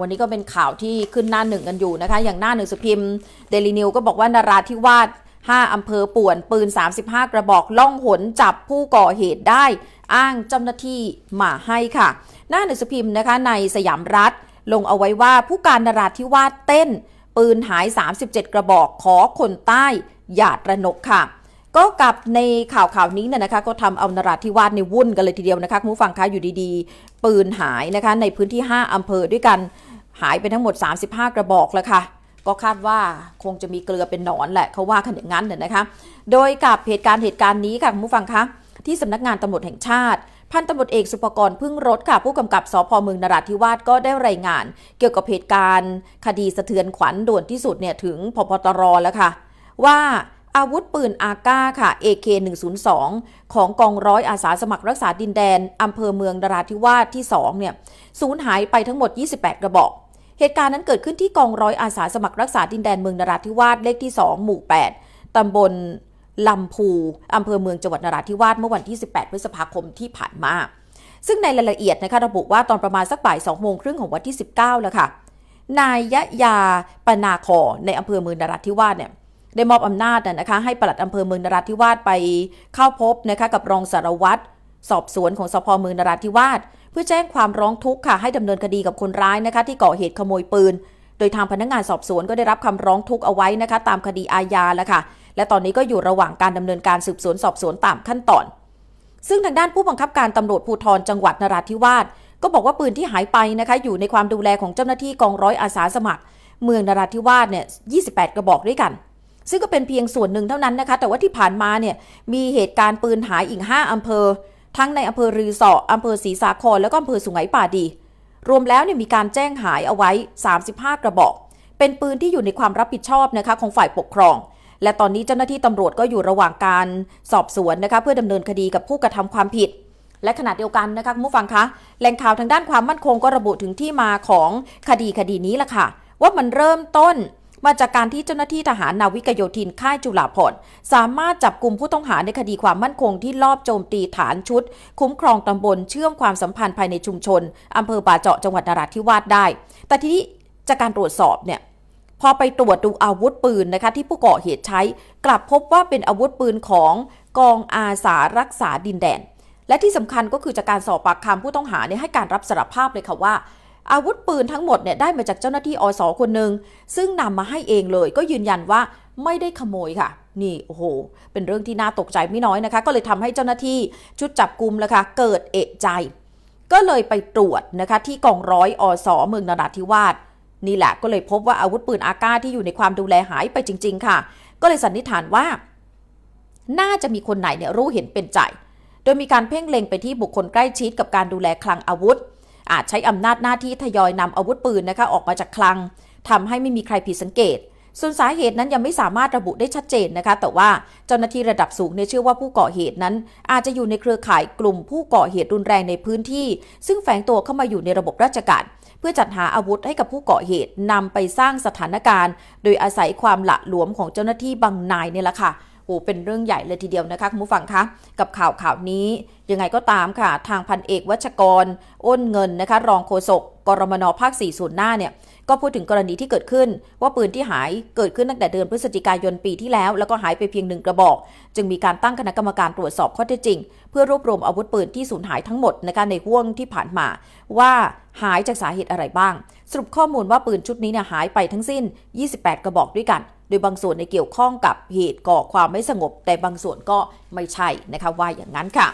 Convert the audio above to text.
วันนี้ก็เป็นข่าวที่ขึ้นหน้าหนึ่งกันอยู่นะคะ อย่างหน้าหนึ่งสุพิมพ์เดลีนิว ก็บอกว่านาราธิวาส5อำเภอป่วน ปืน 35 กระบอก ล่องหนจับผู้ก่อเหตุได้ อ้างเจ้าหน้าที่มาให้ค่ะ หน้าหนึ่งสุพิมพ์นะคะ ในสยามรัฐลงเอาไว้ว่าผู้การนาราธิวาสเต้น ปืนหาย 37 กระบอกขอคนใต้ อย่าตระหนกค่ะก็กับในข่าวข่าวนี้เนี่ยนะคะ ก็ทำเอานราธิวาสในวุ่นกันเลยทีเดียวนะคะคุณผู้ฟังคะอยู่ดีๆ ปืนหายนะคะในพื้นที่ 5 อำเภอด้วยกันหายไปทั้งหมด 35 กระบอกแล้วค่ะ ก็คาดว่าคงจะมีเกลือเป็นหนอนแหละเขาว่ากันอย่างนั้นเนี่ยนะคะ โดยกับเหตุการณ์เหตุการณ์นี้ค่ะคุณผู้ฟังคะ ที่สำนักงานตำรวจแห่งชาติพันตำรวจเอกสุภกรพึ่งรถค่ะผู้กำกับสพเมืองนราธิวาสก็ได้รายงาน เกี่ยวกับเหตุการณ์ คดีสะเทือนขวัญด่วนที่สุดเนี่ยถึงพพตรแล้วค่ะว่าอาวุธปืนอาก้าค่ะ AK102 ของกองร้อยอาสาสมัครรักษาดินแดนอำเภอเมืองนราธิวาสที่2เนี่ยสูญหายไปทั้งหมด 28กระบอก เหตุการณ์นั้นเกิดขึ้นที่กองร้อยอาสาสมัครรักษาดินแดนเมืองนราธิวาสเลขที่ 2 หมู่ 8ตำบลลำพูอำเภอเมืองจังหวัดนราธิวาสเมื่อวันที่18พฤษภาคมที่ผ่านมา ซึ่งในรายละเอียดนะคะระบุว่าตอนประมาณสักบ่าย2โมงครึ่งของวันที่19แล้วค่ะ นายยะยาปนาคอในอำเภอเมืองนราธิวาสเนี่ยได้มอบอำนาจนะคะให้ปลัดอำเภอเมืองนราธิวาสไปเข้าพบนะคะกับรองสารวัตรสอบสวนของสพเมืองนราธิวาสเพื่อแจ้งความร้องทุกข์ค่ะให้ดำเนินคดีกับคนร้ายนะคะ ที่ก่อเหตุขโมยปืน โดยทางพนักงานสอบสวนก็ได้รับคำร้องทุกข์เอาไว้นะคะตามคดีอาญาแล้วค่ะและตอนนี้ก็อยู่ระหว่างการดำเนินการสืบสวนสอบสวนตามขั้นตอน ซึ่งทางด้านผู้บังคับการตำรวจภูธรจังหวัดนราธิวาสก็บอกว่าปืนที่หายไปนะคะอยู่ในความดูแลของเจ้าหน้าที่กองร้อยอาสาสมัคร เมืองนราธิวาสเนี่ย28กระบอกด้วยกันซึ่งก็เป็นเพียงส่วนหนึ่งเท่านั้นนะคะ แต่ว่าที่ผ่านมาเนี่ย มีเหตุการณ์ปืนหายอีก 5อำเภอ ทั้งในอำเภอรือสออำเภอศรีสาครแล้วก็อำเภอสุไหงป่าดี รวมแล้วเนี่ยมีการแจ้งหายเอาไว้ 35 กระบอกเป็นปืนที่อยู่ในความรับผิดชอบนะคะของฝ่ายปกครอง และตอนนี้เจ้าหน้าที่ตำรวจก็อยู่ระหว่างการสอบสวนนะคะเพื่อดำเนินคดีกับผู้กระทำความผิด และขณะเดียวกันนะคะผู้ฟังคะ แหล่งข่าวทางด้านความมั่นคงก็ระบุถึงที่มาของคดีคดีนี้ล่ะค่ะว่ามันเริ่มต้นมาจากการที่เจ้าหน้าที่ทหารนาวิกโยธิน ค่ายจุฬาภรสามารถจับกลุ่มผู้ต้องหาในคดีความมั่นคงที่ลอบโจมตีฐานชุด คุ้มครองตำบลเชื่อมความสัมพันธ์ภายในชุมชนอำเภอป่าเจาะจังหวัดนราธิวาสได้ แต่ทีนี้จากการตรวจสอบเนี่ยพอไปตรวจดูอาวุธปืนนะคะที่ผู้ก่อเหตุใช้ กลับพบว่าเป็นอาวุธปืนของ กองอาสารักษาดินแดน และที่สำคัญก็คือจากการสอบปากคำผู้ต้องหาเนี่ยให้การรับสารภาพเลยค่ะว่าอาวุธปืนทั้งหมดเนี่ย ได้มาจากเจ้าหน้าที่อสอคนหนึ่งซึ่งนำมาให้เองเลยก็ยืนยันว่าไม่ได้ขโมยค่ะ นี่โอ้โหเป็นเรื่องที่น่าตกใจไม่น้อยนะคะ ก็เลยทำให้เจ้าหน้าที่ชุดจับกลุ่มนะคะเกิดเอะใจก็เลยไปตรวจนะคะที่กองร้อยอสอเมืองนราธิวาสนี่แหละ ก็เลยพบว่าอาวุธปืนอาก้าที่อยู่ในความดูแลหายไปจริง ๆ ค่ะ ก็เลยสันนิษฐานว่า น่าจะมีคนไหนเนี่ยรู้เห็นเป็นใจ โดยมีการเพ่งเล็งไปที่บุคคลใกล้ชิดกับการดูแลคลังอาวุธอาจใช้อำนาจหน้าที่ทยอยนำอาวุธปืนนะคะออกมาจากคลังทำให้ไม่มีใครผิดสังเกต ส่วนสาเหตุนั้นยังไม่สามารถระบุได้ชัดเจนนะคะ แต่ว่าเจ้าหน้าที่ระดับสูงเนี่ยเชื่อว่าผู้ก่อเหตุนั้น อาจจะอยู่ในเครือข่ายกลุ่มผู้ก่อเหตุรุนแรงในพื้นที่ ซึ่งแฝงตัวเข้ามาอยู่ในระบบราชการ เพื่อจัดหาอาวุธให้กับผู้ก่อเหตุนำไปสร้างสถานการณ์ โดยอาศัยความหละหลวมของเจ้าหน้าที่บางนายเนี่ยแหละค่ะเป็นเรื่องใหญ่เลยทีเดียวนะคะคุณผู้ฟังคะกับข่าวข่าวนี้ ยังไงก็ตามค่ะ ทางพันเอกวัชกร อ้นเงินนะคะรองโฆษกกรมนภาค 4 ส่วนหน้าเนี่ยก็พูดถึงกรณีที่เกิดขึ้น ว่าปืนที่หายเกิดขึ้นตั้งแต่เดือนพฤศจิกายนปีที่แล้ว แล้วก็หายไปเพียงหนึ่งกระบอก จึงมีการตั้งคณะกรรมการตรวจสอบข้อเท็จจริงเพื่อรวบรวมอาวุธปืนที่สูญหายทั้งหมดนะคะในห่วงที่ผ่านมาว่าหายจากสาเหตุอะไรบ้างสรุปข้อมูลว่าปืนชุดนี้เนี่ยหายไปทั้งสิ้น 28 กระบอกด้วยกันดยบางส่วนในเกี่ยวข้องกับเหตุก่อความไม่สงบ แต่บางส่วนก็ไม่ใช่นะคะว่าอย่างนั้นค่ะ